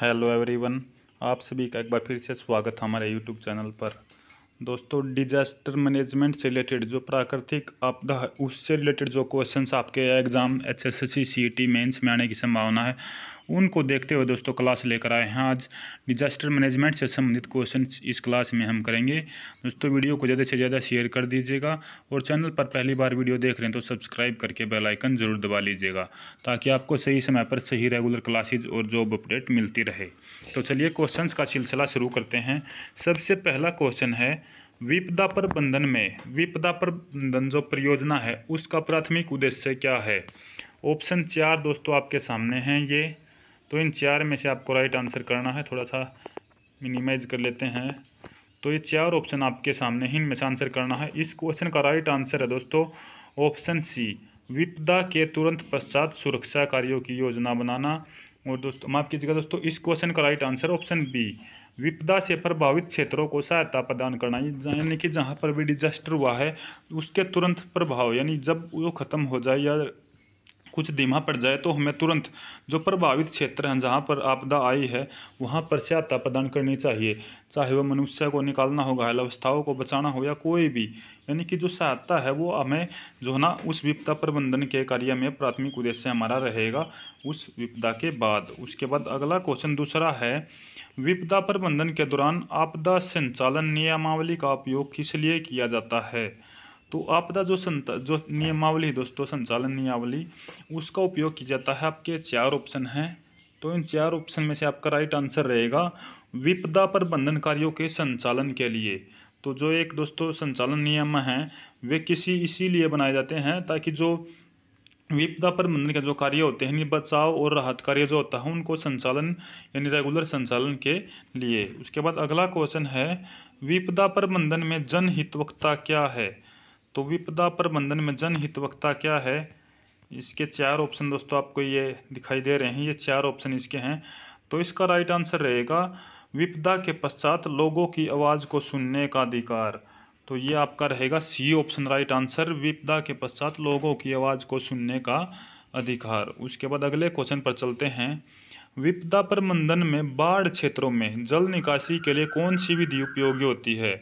hello everyone आप सभी का एक बार फिर से स्वागत है हमारे यूट्यूब चैनल पर दोस्तों डिजास्टर मैनेजमेंट से रिलेटेड जो प्राकृतिक आपदा है उससे रिलेटेड जो क्वेश्चंस आपके exam H S S C C T mains में आने की संभावना है उनको देखते हुए दोस्तों क्लास लेकर आए हैं आज डिजास्टर मैनेजमेंट से संबंधित क्वेश्चन इस क्लास में हम करेंगे दोस्तों वीडियो को ज़्यादा से ज़्यादा शेयर कर दीजिएगा और चैनल पर पहली बार वीडियो देख रहे हैं तो सब्सक्राइब करके बेलाइकन ज़रूर दबा लीजिएगा ताकि आपको सही समय पर सही रेगुलर क्लासेज और जॉब अपडेट मिलती रहे तो चलिए क्वेश्चन का सिलसिला शुरू करते हैं सबसे पहला क्वेश्चन है विपदा प्रबंधन में विपदा प्रबंधन जो परियोजना है उसका प्राथमिक उद्देश्य क्या है ऑप्शन चार दोस्तों आपके सामने हैं ये तो इन चार में से आपको राइट आंसर करना है थोड़ा सा मिनिमाइज कर लेते हैं तो ये चार ऑप्शन आपके सामने ही इनमें से आंसर करना है इस क्वेश्चन का राइट आंसर है दोस्तों ऑप्शन सी विपदा के तुरंत पश्चात सुरक्षा कार्यों की योजना बनाना और दोस्तों माफ कीजिएगा दोस्तों इस क्वेश्चन का राइट आंसर ऑप्शन बी विपदा से प्रभावित क्षेत्रों को सहायता प्रदान करना यानी कि जहाँ पर भी डिजास्टर हुआ है उसके तुरंत प्रभाव यानी जब वो ख़त्म हो जाए या कुछ धीमा पड़ जाए तो हमें तुरंत जो प्रभावित क्षेत्र हैं जहाँ पर आपदा आई है वहाँ पर सहायता प्रदान करनी चाहिए चाहे वह मनुष्य को निकालना हो घायल अवस्थाओं को बचाना हो या कोई भी यानी कि जो सहायता है वो हमें जो है ना उस विपदा प्रबंधन के कार्य में प्राथमिक उद्देश्य हमारा रहेगा उस विपदा के बाद उसके बाद अगला क्वेश्चन दूसरा है विपदा प्रबंधन के दौरान आपदा संचालन नियमावली का उपयोग किस लिए किया जाता है तो आपदा जो संत जो नियमावली दोस्तों संचालन नियमावली उसका उपयोग किया जाता है आपके चार ऑप्शन हैं तो इन चार ऑप्शन में से आपका राइट आंसर रहेगा विपदा प्रबंधन कार्यों के संचालन के लिए तो जो एक दोस्तों संचालन नियम हैं वे किसी इसीलिए बनाए जाते हैं ताकि जो विपदा प्रबंधन के जो कार्य होते हैं बचाव और राहत कार्य जो होता है उनको संचालन यानी रेगुलर संचालन के लिए उसके बाद अगला क्वेश्चन है विपदा प्रबंधन में जनहितवक्ता क्या है तो विपदा प्रबंधन में जनहित वक्ता क्या है इसके चार ऑप्शन दोस्तों आपको ये दिखाई दे रहे हैं ये चार ऑप्शन इसके हैं तो इसका राइट आंसर रहेगा विपदा के पश्चात लोगों की आवाज़ को सुनने का अधिकार तो ये आपका रहेगा सी ऑप्शन राइट आंसर विपदा के पश्चात लोगों की आवाज़ को सुनने का अधिकार उसके बाद अगले क्वेश्चन पर चलते हैं विपदा प्रबंधन में बाढ़ क्षेत्रों में जल निकासी के लिए कौन सी विधि उपयोगी होती है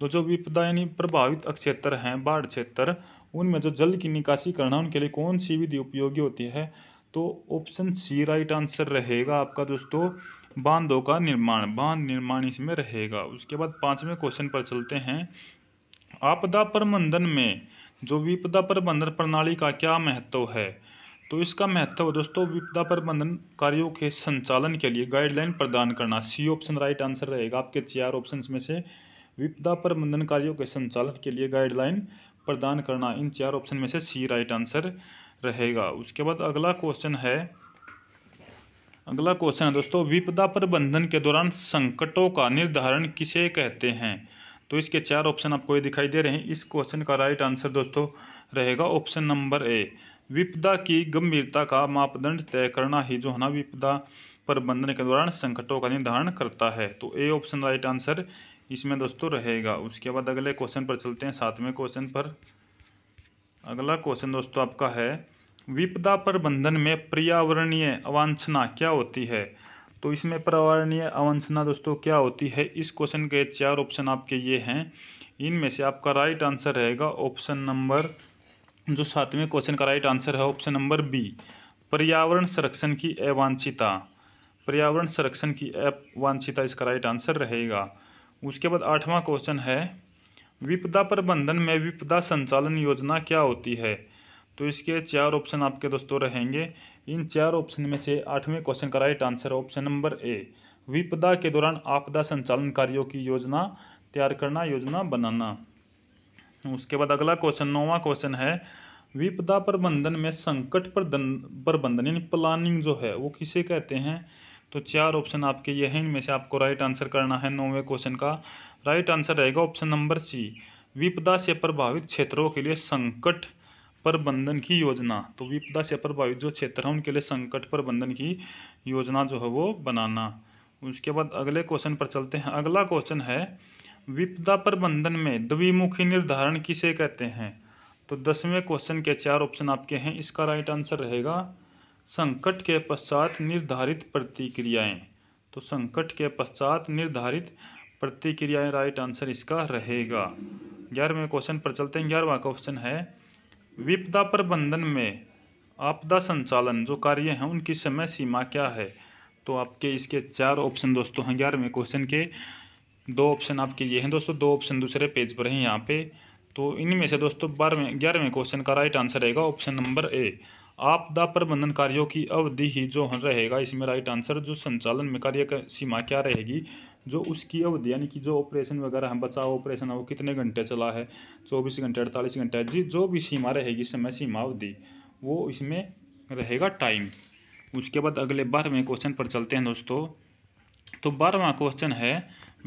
तो जो विपदा यानी प्रभावित क्षेत्र हैं बाढ़ क्षेत्र उनमें जो जल की निकासी करना उनके लिए कौन सी विधि उपयोगी होती है तो ऑप्शन सी राइट आंसर रहेगा आपका दोस्तों बांधों का निर्माण बांध निर्माण इसमें रहेगा उसके बाद पांचवें क्वेश्चन पर चलते हैं आपदा प्रबंधन में जो विपदा प्रबंधन प्रणाली का क्या महत्व है तो इसका महत्व दोस्तों विपदा प्रबंधन कार्यों के संचालन के लिए गाइडलाइन प्रदान करना सी ऑप्शन राइट आंसर रहेगा आपके चार ऑप्शन में से विपदा प्रबंधन कार्यों के संचालन के लिए गाइडलाइन प्रदान करना इन चार ऑप्शन में से सी राइट आंसर रहेगा उसके बाद अगला क्वेश्चन है अगला क्वेश्चन है दोस्तों विपदा प्रबंधन के दौरान संकटों का निर्धारण किसे कहते हैं तो इसके चार ऑप्शन आपको ये दिखाई दे रहे हैं इस क्वेश्चन का राइट आंसर दोस्तों रहेगा ऑप्शन नंबर ए विपदा की गंभीरता का मापदंड तय करना ही जो है ना विपदा प्रबंधन के दौरान संकटों का निर्धारण करता है तो ए ऑप्शन राइट आंसर इसमें दोस्तों रहेगा उसके बाद अगले क्वेश्चन पर चलते हैं सातवें क्वेश्चन पर अगला क्वेश्चन दोस्तों आपका है विपदा प्रबंधन में पर्यावरणीय अवांछना क्या होती है तो इसमें पर्यावरणीय अवांछना दोस्तों क्या होती है इस क्वेश्चन के चार ऑप्शन आपके ये हैं इनमें से आपका राइट आंसर रहेगा ऑप्शन नंबर जो सातवें क्वेश्चन का राइट आंसर है ऑप्शन नंबर बी पर्यावरण संरक्षण की अवांछिता पर्यावरण संरक्षण की अवांछिता इसका राइट आंसर रहेगा उसके बाद आठवां क्वेश्चन है विपदा प्रबंधन में विपदा संचालन योजना क्या होती है तो इसके चार ऑप्शन आपके दोस्तों रहेंगे इन चार ऑप्शन में से आठवें क्वेश्चन का right answer option number A विपदा के दौरान आपदा संचालन कार्यों की योजना तैयार करना योजना बनाना उसके बाद अगला क्वेश्चन नौवां क्वेश्चन है विपदा प्रबंधन में संकट प्रबंधन यानी प्लानिंग जो है वो किसे कहते हैं तो चार ऑप्शन आपके ये हैं इनमें से आपको राइट आंसर करना है नौवें क्वेश्चन का राइट आंसर रहेगा ऑप्शन नंबर सी विपदा से प्रभावित क्षेत्रों के लिए संकट प्रबंधन की योजना तो विपदा से प्रभावित जो क्षेत्र है उनके लिए संकट प्रबंधन की योजना जो है वो बनाना उसके बाद अगले क्वेश्चन पर चलते हैं अगला क्वेश्चन है विपदा प्रबंधन में द्विमुखी निर्धारण किसे कहते हैं तो दसवें क्वेश्चन के चार ऑप्शन आपके हैं इसका राइट आंसर रहेगा संकट के पश्चात निर्धारित प्रतिक्रियाएं तो संकट के पश्चात निर्धारित प्रतिक्रियाएं राइट आंसर इसका रहेगा ग्यारहवें क्वेश्चन पर चलते हैं ग्यारहवा क्वेश्चन है विपदा प्रबंधन में आपदा संचालन जो कार्य हैं उनकी समय सीमा क्या है तो आपके इसके चार ऑप्शन दोस्तों हैं ग्यारहवें क्वेश्चन के दो ऑप्शन आपके ये हैं दोस्तों दो ऑप्शन दूसरे पेज पर हैं यहाँ पे तो इनमें से दोस्तों बारहवें ग्यारहवें क्वेश्चन का राइट आंसर रहेगा ऑप्शन नंबर ए आपदा प्रबंधन कार्यों की अवधि ही जो रहेगा इसमें राइट आंसर जो संचालन में कार्य का सीमा क्या रहेगी जो उसकी अवधि यानी कि जो ऑपरेशन वगैरह है बचाव ऑपरेशन है वो कितने घंटे चला है चौबीस घंटे अड़तालीस घंटे जी जो भी सीमा रहेगी समय सीमा अवधि वो इसमें रहेगा टाइम उसके बाद अगले बारहवें क्वेश्चन पर चलते हैं दोस्तों तो बारहवा क्वेश्चन है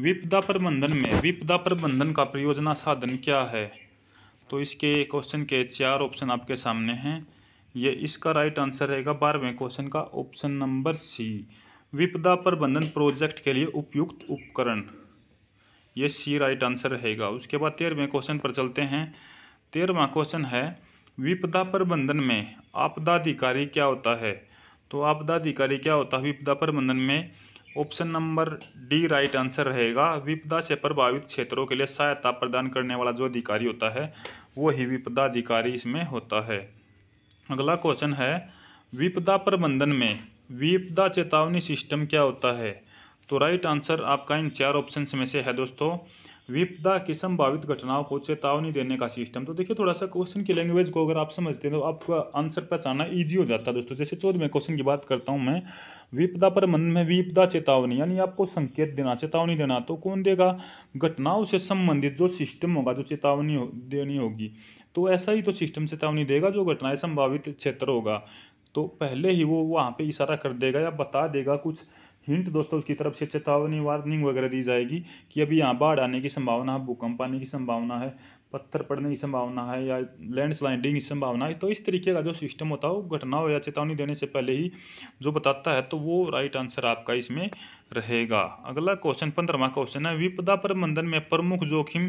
विपदा प्रबंधन में विपदा प्रबंधन का परियोजना साधन क्या है तो इसके क्वेश्चन के चार ऑप्शन आपके सामने हैं ये इसका राइट आंसर रहेगा बारहवें क्वेश्चन का ऑप्शन नंबर सी विपदा प्रबंधन प्रोजेक्ट के लिए उपयुक्त उपकरण ये सी राइट आंसर रहेगा उसके बाद तेरहवें क्वेश्चन पर चलते हैं तेरहवा क्वेश्चन है विपदा प्रबंधन में आपदा अधिकारी क्या होता है तो आपदा अधिकारी क्या होता है विपदा प्रबंधन में option number D right answer रहेगा विपदा से प्रभावित क्षेत्रों के लिए सहायता प्रदान करने वाला जो अधिकारी होता है वो ही विपदा अधिकारी इसमें होता है अगला क्वेश्चन है विपदा प्रबंधन में विपदा चेतावनी सिस्टम क्या होता है तो राइट आंसर आपका इन चार ऑप्शन में से है दोस्तों विपदा की संभावित घटनाओं को चेतावनी देने का सिस्टम तो देखिए थोड़ा सा क्वेश्चन की लैंग्वेज को अगर आप समझते हैं तो आपका आंसर पहचाना ईजी हो जाता है दोस्तों जैसे में क्वेश्चन की बात करता हूँ मैं विपदा प्रबंध में विपदा चेतावनी यानी आपको संकेत देना चेतावनी देना तो कौन देगा घटनाओं से संबंधित जो सिस्टम होगा जो चेतावनी हो, देनी होगी तो ऐसा ही तो सिस्टम चेतावनी देगा जो घटनाएं संभावित क्षेत्र होगा तो पहले ही वो वहाँ पे इशारा कर देगा या बता देगा कुछ हिंट दोस्तों उसकी तरफ से चेतावनी वार्निंग वगैरह दी जाएगी कि अभी यहाँ बाढ़ आने की संभावना है भूकंप आने की संभावना है पत्थर पड़ने की संभावना है या लैंड स्लाइडिंग की संभावना है तो इस तरीके का जो सिस्टम होता है वो घटना हो या चेतावनी देने से पहले ही जो बताता है तो वो राइट आंसर आपका इसमें रहेगा अगला क्वेश्चन पंद्रहवा क्वेश्चन है विपदा प्रबंधन में प्रमुख जोखिम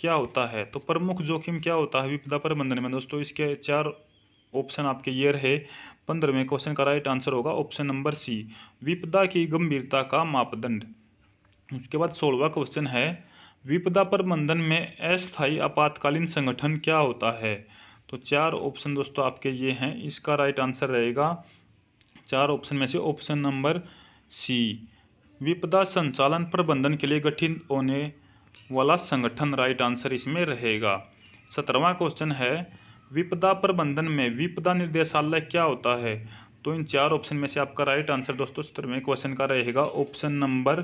क्या होता है तो प्रमुख जोखिम क्या होता है विपदा प्रबंधन में दोस्तों इसके चार ऑप्शन आपके ये रहे पंद्रहवें क्वेश्चन का राइट आंसर होगा ऑप्शन नंबर सी विपदा की गंभीरता का मापदंड उसके बाद सोलवा क्वेश्चन है विपदा प्रबंधन में अस्थायी आपातकालीन संगठन क्या होता है तो चार ऑप्शन दोस्तों आपके ये हैं इसका राइट आंसर रहेगा चार ऑप्शन में से ऑप्शन नंबर सी विपदा संचालन प्रबंधन के लिए गठित होने वाला संगठन राइट आंसर इसमें रहेगा सत्रहवा क्वेश्चन है विपदा प्रबंधन में विपदा निर्देशालय क्या होता है तो इन चार ऑप्शन में से आपका राइट आंसर दोस्तों सत्रहवें क्वेश्चन का रहेगा ऑप्शन नंबर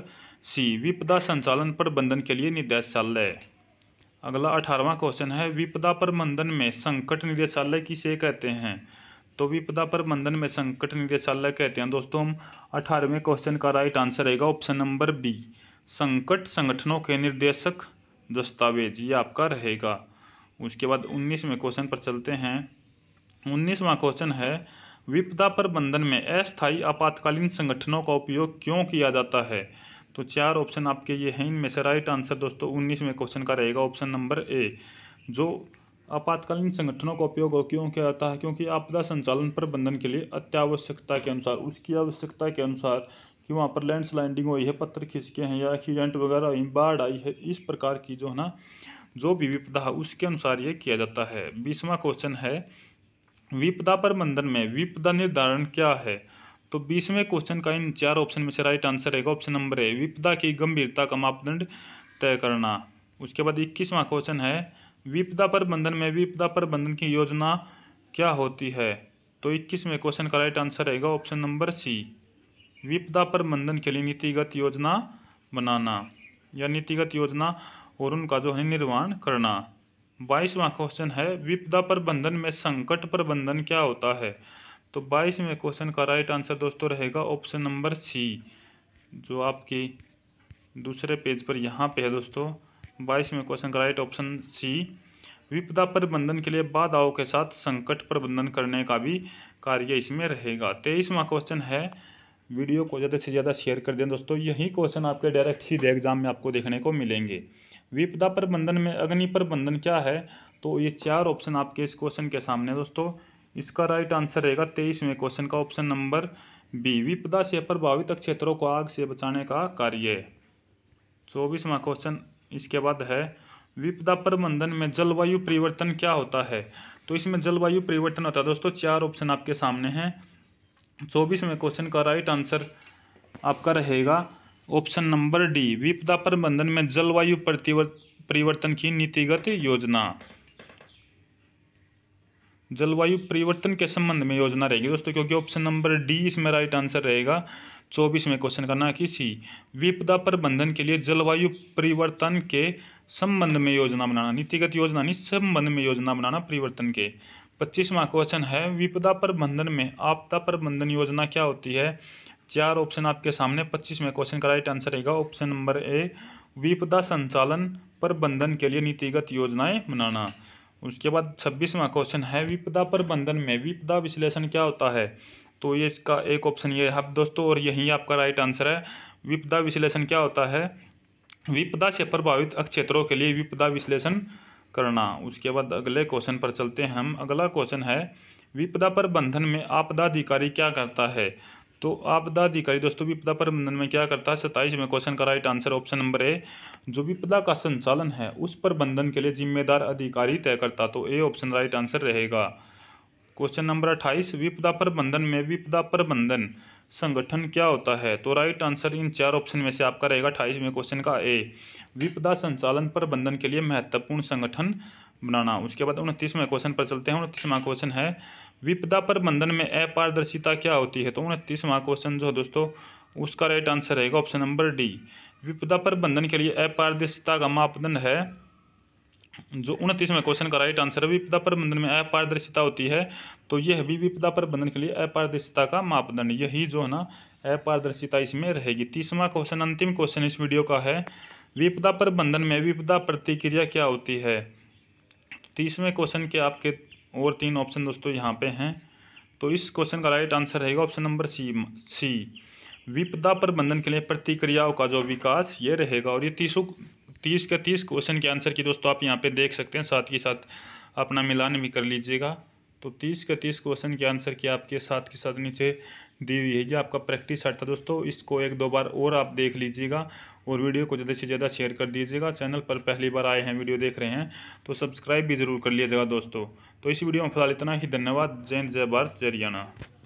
सी विपदा संचालन प्रबंधन के लिए निदेशालय अगला अठारहवा क्वेश्चन है विपदा प्रबंधन में संकट निदेशालय किसे कहते हैं तो विपदा प्रबंधन में संकट निदेशालय कहते हैं दोस्तों अठारहवें क्वेश्चन का राइट आंसर रहेगा ऑप्शन नंबर बी संकट संगठनों के निर्देशक दस्तावेज ये आपका रहेगा उसके बाद उन्नीसवें क्वेश्चन पर चलते हैं उन्नीसवा क्वेश्चन है विपदा प्रबंधन में अस्थायी आपातकालीन संगठनों का उपयोग क्यों किया जाता है तो चार ऑप्शन आपके ये हैं इनमें से राइट आंसर दोस्तों उन्नीस में क्वेश्चन का रहेगा ऑप्शन नंबर ए जो आपातकालीन संगठनों का उपयोग क्यों किया जाता है क्योंकि आपदा संचालन प्रबंधन के लिए अत्यावश्यकता के अनुसार उसकी आवश्यकता के अनुसार कि वहाँ पर लैंड स्लाइडिंग हुई है पत्थर खिसके हैं या एक्सीडेंट वगैरह हुई बाढ़ आई है इस प्रकार की जो है ना जो भी विपदा है उसके अनुसार ये किया जाता है बीसवा क्वेश्चन है विपदा प्रबंधन में विपदा निर्धारण क्या है तो बीसवें क्वेश्चन का इन चार ऑप्शन में से राइट आंसर रहेगा ऑप्शन नंबर ए विपदा की गंभीरता का मापदंड तय करना उसके बाद इक्कीसवां क्वेश्चन है विपदा प्रबंधन में विपदा प्रबंधन की योजना क्या होती है तो इक्कीसवें क्वेश्चन का राइट आंसर रहेगा ऑप्शन नंबर सी विपदा प्रबंधन के लिए नीतिगत योजना बनाना या नीतिगत योजना और उनका जो है निर्माण करना बाईसवा क्वेश्चन है विपदा प्रबंधन में संकट प्रबंधन क्या होता है तो बाईसवें क्वेश्चन का राइट आंसर दोस्तों रहेगा ऑप्शन नंबर सी जो आपके दूसरे पेज पर यहाँ पे है दोस्तों बाईसवें क्वेश्चन का राइट ऑप्शन सी विपदा प्रबंधन के लिए बाधाओं के साथ संकट प्रबंधन करने का भी कार्य इसमें रहेगा तेईसवां क्वेश्चन है वीडियो को ज़्यादा से ज़्यादा शेयर कर दें दोस्तों यही क्वेश्चन आपके डायरेक्ट सीधे एग्जाम में आपको देखने को मिलेंगे विपदा प्रबंधन में अग्नि प्रबंधन क्या है तो ये चार ऑप्शन आपके इस क्वेश्चन के सामने दोस्तों इसका राइट आंसर रहेगा तेईसवें क्वेश्चन का ऑप्शन नंबर बी विपदा से प्रभावित क्षेत्रों को आग से बचाने का कार्य चौबीसवा क्वेश्चन इसके बाद है विपदा प्रबंधन में जलवायु परिवर्तन क्या होता है तो इसमें जलवायु परिवर्तन होता है दोस्तों चार ऑप्शन आपके सामने हैं चौबीसवें क्वेश्चन का राइट आंसर आपका रहेगा ऑप्शन नंबर डी विपदा प्रबंधन में जलवायु परिवर्तन की नीतिगत योजना जलवायु परिवर्तन के संबंध में योजना रहेगी दोस्तों क्योंकि ऑप्शन नंबर डी इसमें राइट आंसर रहेगा चौबीस में क्वेश्चन का ना कि सी विपदा प्रबंधन के लिए जलवायु परिवर्तन के संबंध में योजना बनाना नीतिगत योजना नहीं संबंध में योजना बनाना परिवर्तन के पच्चीसवा क्वेश्चन है विपदा प्रबंधन में आपदा प्रबंधन योजना क्या होती है चार ऑप्शन आपके सामने पच्चीस में क्वेश्चन का राइट आंसर रहेगा ऑप्शन नंबर ए विपदा संचालन प्रबंधन के लिए नीतिगत योजनाएं बनाना उसके बाद छब्बीसवा क्वेश्चन है विपदा प्रबंधन में विपदा विश्लेषण क्या होता है तो ये इसका एक ऑप्शन ये है दोस्तों और यही आपका राइट आंसर है विपदा विश्लेषण क्या होता है विपदा से प्रभावित क्षेत्रों के लिए विपदा विश्लेषण करना उसके बाद अगले क्वेश्चन पर चलते हैं हम अगला क्वेश्चन है विपदा प्रबंधन में आपदा अधिकारी क्या करता है तो आपदा अधिकारी दोस्तों विपदा प्रबंधन में क्या करता है सत्ताईस में क्वेश्चन का right answer option number A जो विपदा का संचालन है उस प्रबंधन के लिए जिम्मेदार अधिकारी तय करता तो ए ऑप्शन राइट आंसर रहेगा क्वेश्चन नंबर अट्ठाईस विपदा प्रबंधन में विपदा प्रबंधन संगठन क्या होता है तो राइट आंसर इन चार ऑप्शन में से आपका रहेगा अट्ठाईस में क्वेश्चन का ए विपदा संचालन प्रबंधन के लिए महत्वपूर्ण संगठन बनाना उसके बाद उनतीसवें क्वेश्चन पर चलते हैं उनतीसवा क्वेश्चन है विपदा प्रबंधन में अपारदर्शिता क्या होती है तो उनतीसवां क्वेश्चन जो है दोस्तों उसका राइट आंसर रहेगा ऑप्शन नंबर डी विपदा प्रबंधन के लिए अपारदर्शिता का मापदंड है जो उनतीसवें क्वेश्चन का राइट आंसर है विपदा प्रबंधन में अपारदर्शिता होती है तो यह भी विपदा प्रबंधन के लिए अपारदर्शिता का मापदंड यही जो है ना अपारदर्शिता इसमें रहेगी तीसवा क्वेश्चन अंतिम क्वेश्चन इस वीडियो का है विपदा प्रबंधन में विपदा प्रतिक्रिया क्या होती है तीसवें क्वेश्चन के आपके और तीन ऑप्शन दोस्तों यहाँ पे हैं तो इस क्वेश्चन का राइट आंसर रहेगा ऑप्शन नंबर सी सी विपदा प्रबंधन के लिए प्रतिक्रियाओं का जो विकास ये रहेगा और ये तीसों तीस का तीस क्वेश्चन के आंसर की दोस्तों आप यहाँ पे देख सकते हैं साथ ही साथ अपना मिलान भी कर लीजिएगा तो तीस का तीस क्वेश्चन के आंसर की आपके साथ के साथ नीचे दी हुई है ये आपका प्रैक्टिस सेट था दोस्तों इसको एक दो बार और आप देख लीजिएगा और वीडियो को ज़्यादा से ज़्यादा शेयर कर दीजिएगा चैनल पर पहली बार आए हैं वीडियो देख रहे हैं तो सब्सक्राइब भी ज़रूर कर लीजिएगा दोस्तों तो इस वीडियो में फिलहाल इतना ही धन्यवाद जय हिंद जय भारत जय हरियाणा